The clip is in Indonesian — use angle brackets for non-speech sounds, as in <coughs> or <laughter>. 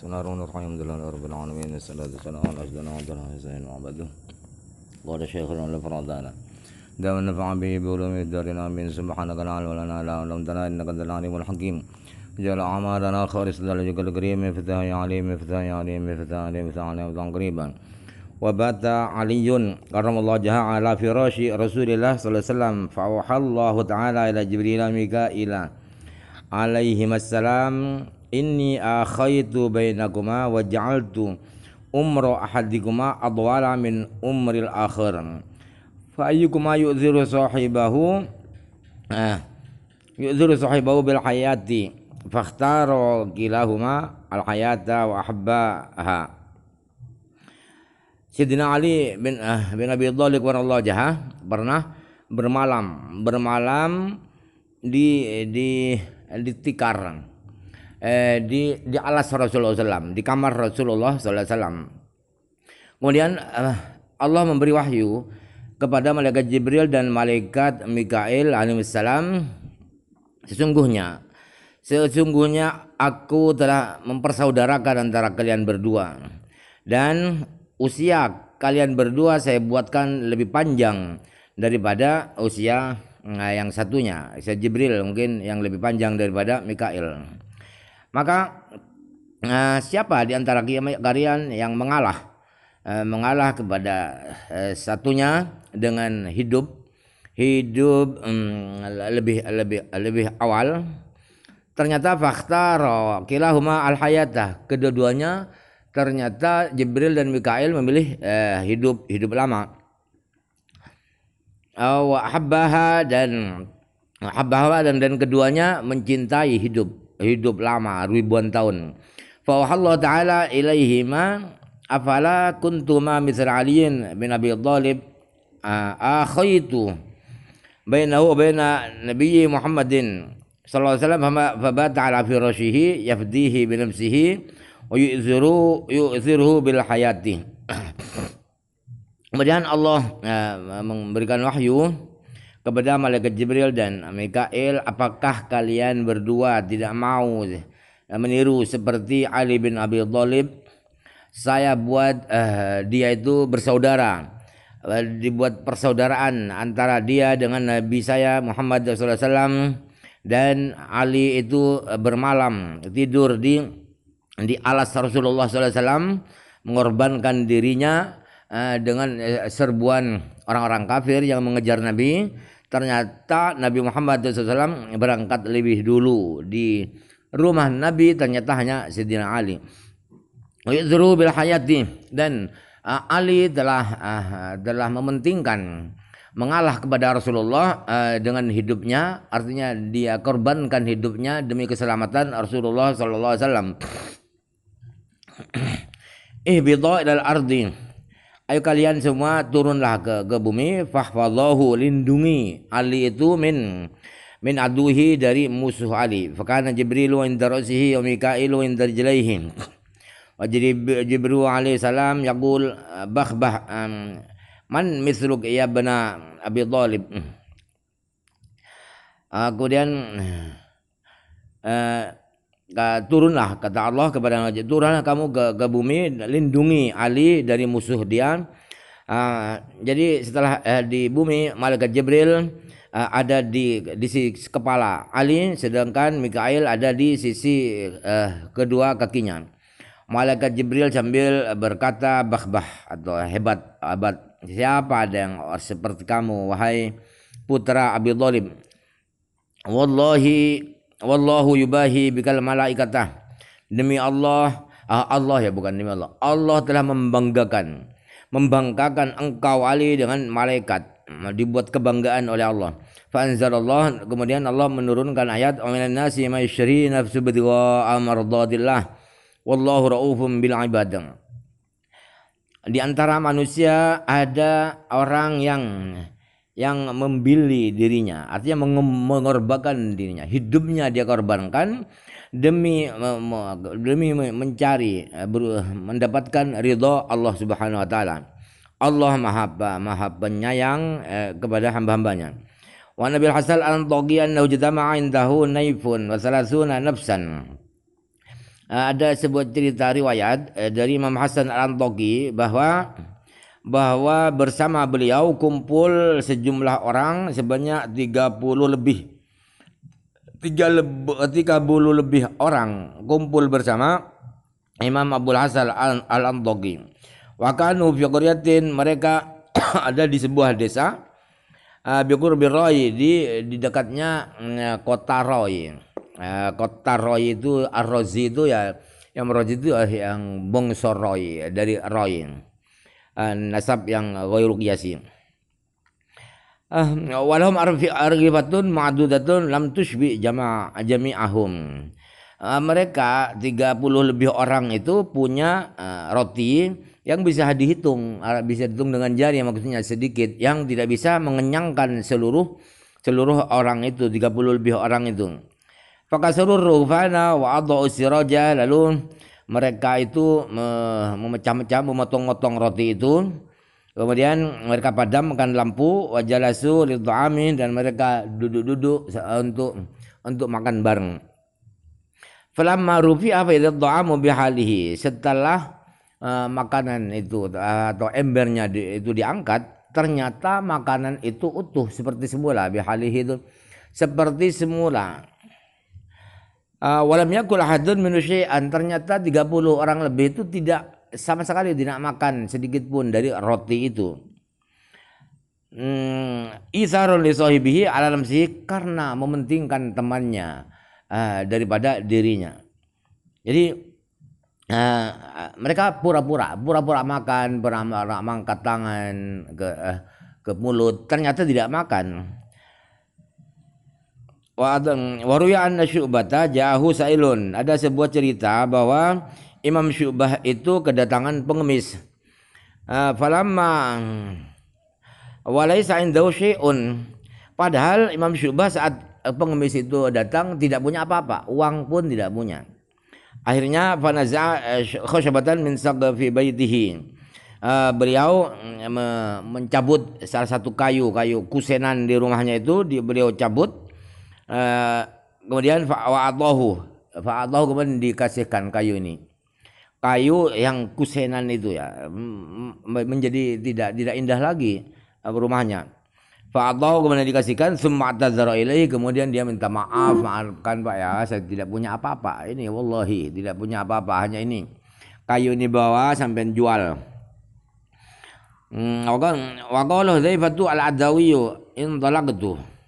بسم الله الرحمن الرحيم الحمد لله رب العالمين والصلاة والسلام على أشهدنا وأشهدنا حسين وعبده قال الشيخ الألف رضانا دام نفع به بعلوم الدارين آمين سبحانك لا علم لنا لا علم لنا إنك أنت العليم الحكيم جعل أعمالنا خالصة لوجهك الكريم فتاه يا عليم فتاه يا عليم فتاه يا عليم فتاه عليم فتاه قريبا وبات علي كرم الله جهه على فراش رسول الله صلى الله عليه وسلم فأوحى الله تعالى إلى جبريل وميكائيل عليهما السلام inni akhaitu bainakuma wa ja'altu umra ahadikuma adwala min umril akhir fa ayyukuma yu'dhiru sahibahu ah yu'dhiru sahibahu bil hayati fakhtara kilahuma al hayata wa ahbaha Sidina Ali bin ah, bin Abi Thalib radhiyallahu jaha pernah bermalam bermalam di di di tikar eh, di di alas Rasulullah SAW, di kamar Rasulullah SAW. Kemudian eh, Allah memberi wahyu kepada malaikat Jibril dan malaikat Mikail alaihissalam sesungguhnya sesungguhnya aku telah mempersaudarakan antara kalian berdua dan usia kalian berdua saya buatkan lebih panjang daripada usia eh, yang satunya, saya Jibril mungkin yang lebih panjang daripada Mikail. Maka eh, siapa di antara kalian yang mengalah eh, mengalah kepada eh, satunya dengan hidup hidup hmm, lebih lebih lebih awal ternyata fakta kilahuma al hayata kedua-duanya ternyata Jibril dan Mikail memilih eh, hidup hidup lama wa habbaha dan habbaha dan dan keduanya mencintai hidup hidup lama ribuan tahun. Fa Allah taala ilaihima afala kuntuma misal aliyin bin Abi Thalib akhaitu bainahu baina nabiyyi Muhammadin sallallahu alaihi wasallam fabata ala firashihi yafdihi bi nafsihi wa yu'ziru yu'ziruhu bil hayati. <coughs> Kemudian Allah eh, memberikan wahyu kepada malaikat Jibril dan Mikail, apakah kalian berdua tidak mau meniru seperti Ali bin Abi Thalib? Saya buat uh, dia itu bersaudara. Eh, dibuat persaudaraan antara dia dengan Nabi saya Muhammad SAW dan Ali itu bermalam tidur di di alas Rasulullah SAW mengorbankan dirinya eh, dengan serbuan orang-orang kafir yang mengejar Nabi ternyata Nabi Muhammad SAW berangkat lebih dulu di rumah Nabi ternyata hanya Sayyidina Ali Yuzru bil hayati dan uh, Ali telah uh, telah mementingkan mengalah kepada Rasulullah uh, dengan hidupnya artinya dia korbankan hidupnya demi keselamatan Rasulullah SAW. alaihi wasallam <clears throat> ihbita ardi ayo kalian semua turunlah ke ke bumi fahfadhahu lindungi Ali itu min min aduhi dari musuh Ali fakana Jibril wa inda ra'sihi wa Mikail wa inda rijlaihi wa Jibril alaihi salam yaqul bakhbah um, man misruk ya bena Abi Thalib uh, kemudian uh, turunlah kata Allah kepada najib turunlah kamu ke, ke bumi lindungi Ali dari musuh dia uh, ah, jadi setelah uh, di bumi malaikat Jibril uh, ada di di sisi kepala Ali sedangkan Mikail ada di sisi uh, kedua kakinya malaikat Jibril sambil berkata bahbah atau hebat abad siapa ada yang seperti kamu wahai putra Abi Thalib wallahi wallahu yubahi bikal malaikatah demi Allah ah, Allah ya bukan demi Allah Allah telah membanggakan membanggakan engkau Ali dengan malaikat hmm, dibuat kebanggaan oleh Allah Allah kemudian Allah menurunkan ayat minan nasi may nafsu bidwa amradillah wallahu raufum bil ibad di antara manusia ada orang yang yang membeli dirinya, artinya mengorbankan dirinya, hidupnya dia korbankan demi demi mencari eh, mendapatkan ridho Allah Subhanahu wa taala. Allah Maha Maha Penyayang eh, kepada hamba-hambanya. Wa Nabi Hasan An-Taghi annahu indahu naifun wa nafsan. Eh, ada sebuah cerita riwayat dari Imam Hasan Al-Antoghi bahwa bahwa bersama beliau kumpul sejumlah orang sebanyak 30 lebih. 30 lebih orang kumpul bersama Imam Abdul Hasan al andogi Wakanu kanu mereka <coughs> ada di sebuah desa Bikur eh, Biroy di di dekatnya eh, kota Roy. Eh, kota Roy itu Ar-Rozi itu ya yang Rozi itu ya, yang Bongsor Roy dari Roy. Eh, nasab yang ghairu qiyasi uh, eh, walahum argifatun ma'dudatun lam tushbi jama' jami'ahum eh, mereka 30 lebih orang itu punya roti yang bisa dihitung bisa dihitung dengan jari maksudnya sedikit yang tidak bisa mengenyangkan seluruh seluruh orang itu 30 lebih orang itu Fakasurur rufana wa adha'u siraja lalu mereka itu memecah-mecah, memotong-motong roti itu. Kemudian mereka padamkan lampu, wajalasu amin dan mereka duduk-duduk untuk untuk makan bareng. Falamma apa itu idha'amu bihalihi. Setelah uh, makanan itu e, atau embernya di, itu diangkat, ternyata makanan itu utuh seperti semula bihalihi itu seperti semula Ah, walam yakul ahadun min syai'an ternyata 30 orang lebih itu tidak sama sekali tidak makan sedikit pun dari roti itu hmm, isarun li sahibihi alam sih karena mementingkan temannya ah, daripada dirinya jadi uh, mereka pura-pura pura-pura makan pura-pura mangkat tangan ke uh, ke mulut ternyata tidak makan Wa waruya anna Syu'bata jahu sailun. Ada sebuah cerita bahwa Imam Syu'bah itu kedatangan pengemis. Ah, falamma walaysa indahu syai'un. Padahal Imam Syu'bah saat eh, pengemis itu datang tidak punya apa-apa, uang pun tidak punya. Akhirnya fanaza eh, khashabatan min fi baitihi. Uh, beliau mm, mencabut salah satu kayu, kayu kusenan di rumahnya itu di, beliau cabut Uh, kemudian fa'adahu. Fa'adahu kemudian dikasihkan kayu ini. Kayu yang kusenan itu ya menjadi tidak tidak indah lagi eh, rumahnya. Fa'adahu kemudian dikasihkan summa tazara ilaihi kemudian dia minta maaf, maafkan Pak ya, saya tidak punya apa-apa. Ini wallahi tidak punya apa-apa, hanya ini. Kayu ini bawa sampai jual. Hmm, wa qala fatu al-Adawi in talaqtu